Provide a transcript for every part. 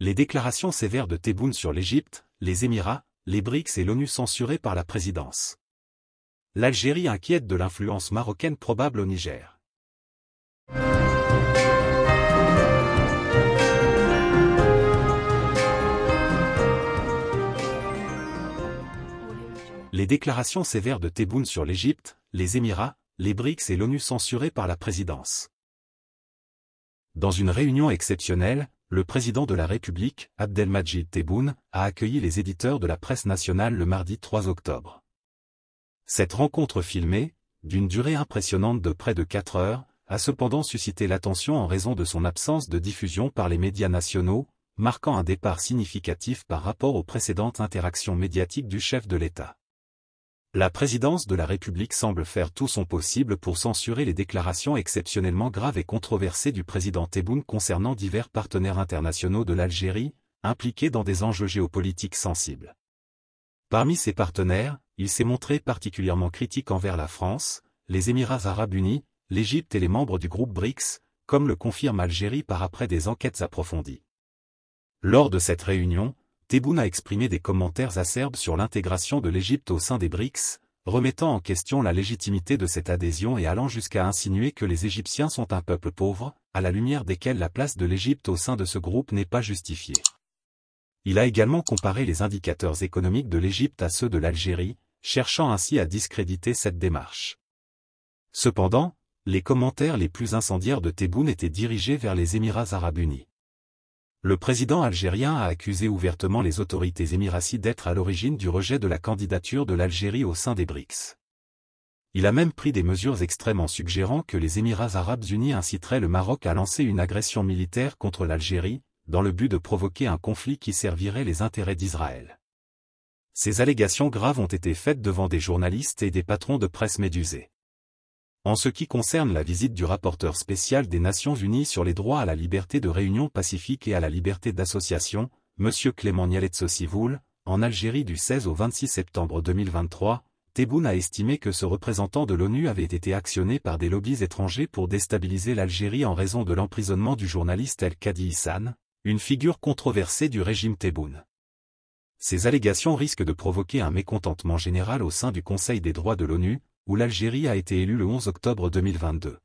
Les déclarations sévères de Tebboune sur l'Égypte, les Émirats, les BRICS et l'ONU censurées par la présidence. L'Algérie inquiète de l'influence marocaine probable au Niger. Les déclarations sévères de Tebboune sur l'Égypte, les Émirats, les BRICS et l'ONU censurées par la présidence. Dans une réunion exceptionnelle, le président de la République, Abdelmajid Tebboune, a accueilli les éditeurs de la presse nationale le mardi 3 octobre. Cette rencontre filmée, d'une durée impressionnante de près de 4 heures, a cependant suscité l'attention en raison de son absence de diffusion par les médias nationaux, marquant un départ significatif par rapport aux précédentes interactions médiatiques du chef de l'État la présidence de la République semble faire tout son possible pour censurer les déclarations exceptionnellement graves et controversées du président Tebboune concernant divers partenaires internationaux de l'Algérie, impliqués dans des enjeux géopolitiques sensibles. Parmi ses partenaires, il s'est montré particulièrement critique envers la France, les Émirats arabes unis, l'Égypte et les membres du groupe BRICS, comme le confirme Algérie par après des enquêtes approfondies. Lors de cette réunion, Tebboune a exprimé des commentaires acerbes sur l'intégration de l'Égypte au sein des BRICS, remettant en question la légitimité de cette adhésion et allant jusqu'à insinuer que les Égyptiens sont un peuple pauvre, à la lumière desquels la place de l'Égypte au sein de ce groupe n'est pas justifiée. Il a également comparé les indicateurs économiques de l'Égypte à ceux de l'Algérie, cherchant ainsi à discréditer cette démarche. Cependant, les commentaires les plus incendiaires de Tebboune étaient dirigés vers les Émirats arabes unis le président algérien a accusé ouvertement les autorités émiraties d'être à l'origine du rejet de la candidature de l'Algérie au sein des BRICS. Il a même pris des mesures extrêmes en suggérant que les Émirats arabes unis inciteraient le Maroc à lancer une agression militaire contre l'Algérie, dans le but de provoquer un conflit qui servirait les intérêts d'Israël. Ces allégations graves ont été faites devant des journalistes et des patrons de presse médusés. En ce qui concerne la visite du rapporteur spécial des Nations Unies sur les droits à la liberté de réunion pacifique et à la liberté d'association, M. Clément Nialetso-Sivoul, en Algérie du 16 au 26 septembre 2023, Tebboune a estimé que ce représentant de l'ONU avait été actionné par des lobbies étrangers pour déstabiliser l'Algérie en raison de l'emprisonnement du journaliste El Kadi Issan, une figure controversée du régime Tebboune. Ces allégations risquent de provoquer un mécontentement général au sein du Conseil des droits de l'ONU, où l'Algérie a été élue le 11 octobre 2022.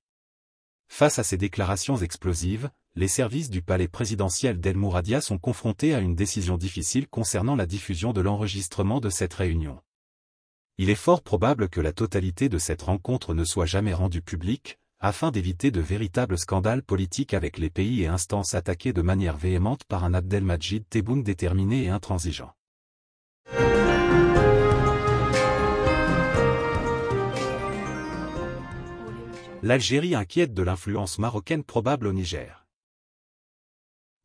Face à ces déclarations explosives, les services du palais présidentiel d'El Mouradia sont confrontés à une décision difficile concernant la diffusion de l'enregistrement de cette réunion. Il est fort probable que la totalité de cette rencontre ne soit jamais rendue publique, afin d'éviter de véritables scandales politiques avec les pays et instances attaqués de manière véhémente par un Abdelmajid Tebboune déterminé et intransigeant. l'Algérie inquiète de l'influence marocaine probable au Niger.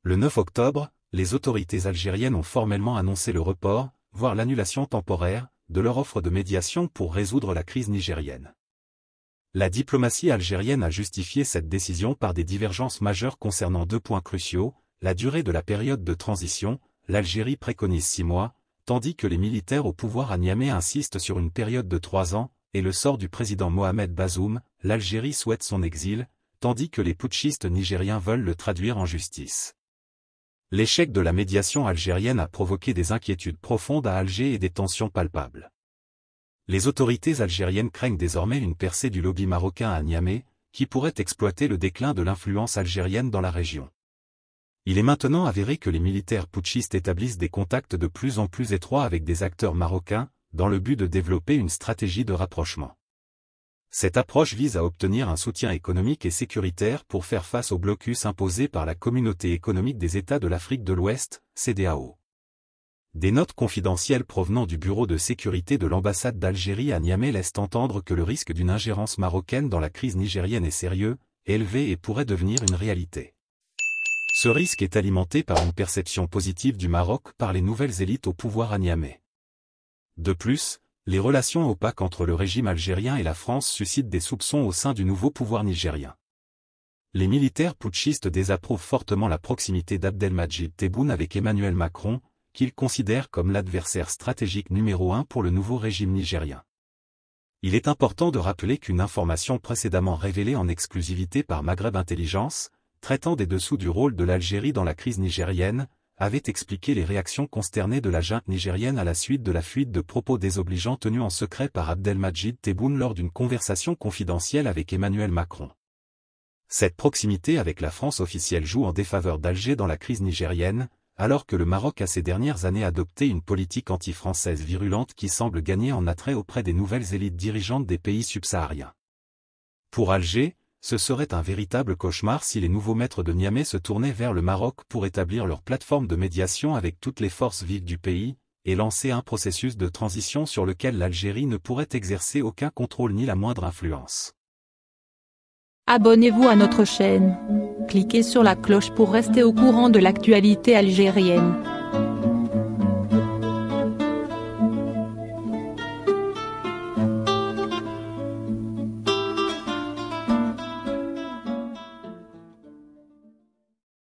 Le 9 octobre, les autorités algériennes ont formellement annoncé le report, voire l'annulation temporaire, de leur offre de médiation pour résoudre la crise nigérienne. La diplomatie algérienne a justifié cette décision par des divergences majeures concernant deux points cruciaux, la durée de la période de transition, l'Algérie préconise six mois, tandis que les militaires au pouvoir à Niamey insistent sur une période de trois ans, et le sort du président Mohamed Bazoum, l'Algérie souhaite son exil, tandis que les putschistes nigériens veulent le traduire en justice. L'échec de la médiation algérienne a provoqué des inquiétudes profondes à Alger et des tensions palpables. Les autorités algériennes craignent désormais une percée du lobby marocain à Niamey, qui pourrait exploiter le déclin de l'influence algérienne dans la région. Il est maintenant avéré que les militaires putschistes établissent des contacts de plus en plus étroits avec des acteurs marocains, dans le but de développer une stratégie de rapprochement. Cette approche vise à obtenir un soutien économique et sécuritaire pour faire face au blocus imposé par la Communauté économique des États de l'Afrique de l'Ouest, CDAO. Des notes confidentielles provenant du bureau de sécurité de l'ambassade d'Algérie à Niamey laissent entendre que le risque d'une ingérence marocaine dans la crise nigérienne est sérieux, élevé et pourrait devenir une réalité. Ce risque est alimenté par une perception positive du Maroc par les nouvelles élites au pouvoir à Niamey. De plus, les relations opaques entre le régime algérien et la France suscitent des soupçons au sein du nouveau pouvoir nigérien. Les militaires putschistes désapprouvent fortement la proximité d'Abdelmajid Tebboune avec Emmanuel Macron, qu'ils considèrent comme l'adversaire stratégique numéro un pour le nouveau régime nigérien. Il est important de rappeler qu'une information précédemment révélée en exclusivité par Maghreb Intelligence, traitant des dessous du rôle de l'Algérie dans la crise nigérienne, avait expliqué les réactions consternées de la junte nigérienne à la suite de la fuite de propos désobligeants tenus en secret par Abdelmajid Tebboune lors d'une conversation confidentielle avec Emmanuel Macron. Cette proximité avec la France officielle joue en défaveur d'Alger dans la crise nigérienne, alors que le Maroc a ces dernières années adopté une politique anti-française virulente qui semble gagner en attrait auprès des nouvelles élites dirigeantes des pays subsahariens. Pour Alger, ce serait un véritable cauchemar si les nouveaux maîtres de Niamey se tournaient vers le Maroc pour établir leur plateforme de médiation avec toutes les forces vives du pays, et lancer un processus de transition sur lequel l'Algérie ne pourrait exercer aucun contrôle ni la moindre influence. Abonnez-vous à notre chaîne. Cliquez sur la cloche pour rester au courant de l'actualité algérienne.